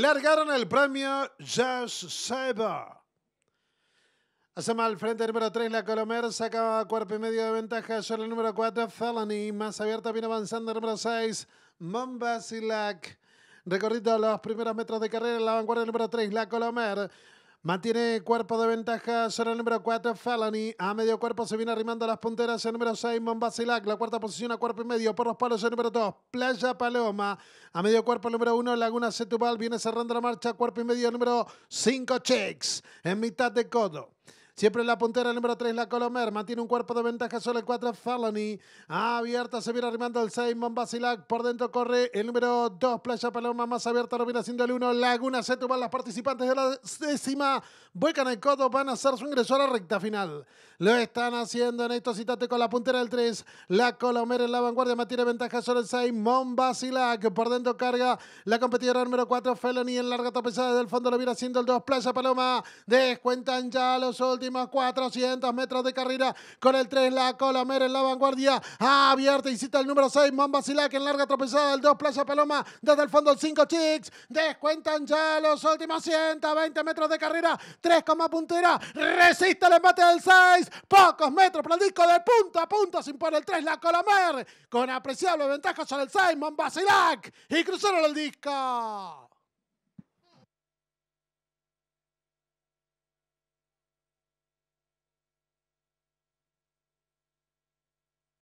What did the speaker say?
largaron el premio Josh Cyber Hacemos al frente número 3, la Colomer sacaba cuerpo y medio de ventaja. sobre el número 4, Felony. Más abierta viene avanzando el número 6, Mombasilak. Recorrido los primeros metros de carrera, la vanguardia número 3, la Colomer. Mantiene cuerpo de ventaja sobre el número 4, Felony. A medio cuerpo se viene arrimando a las punteras el número 6, Mombasilac. La cuarta posición a cuerpo y medio. Por los palos el número 2, Playa Paloma. A medio cuerpo número 1, Laguna Setubal. Viene cerrando la marcha. Cuerpo y medio número 5, Chex. En mitad de codo. Siempre en la puntera, el número 3, la Colomer. Mantiene un cuerpo de ventaja solo el 4, Felony. Abierta, se viene arrimando el 6, Basilac. Por dentro corre el número 2, Playa Paloma. Más abierta, lo viene haciendo el 1, Laguna. Se tumban las participantes de la décima. Buecan el codo van a hacer su ingreso a la recta final. Lo están haciendo en esto, citate con la puntera del 3. La Colomera en la vanguardia mantiene ventaja sobre el 6. Silac por dentro carga la competidora número 4, Felony en larga tropezada desde el fondo lo viene haciendo el 2. Plaza Paloma descuentan ya los últimos 400 metros de carrera con el 3. La Colomera en la vanguardia abierta y cita el número 6. Monba-Silac en larga tropezada del 2. Plaza Paloma desde el fondo el 5. Chicks descuentan ya los últimos 120 metros de carrera. 3 puntera. Resiste el embate del 6. Pocos metros para el disco de punto a punto, Sin por el 3 la Colomer. Con apreciable ventaja sobre el 6 Mombasilak. Y cruzaron el disco.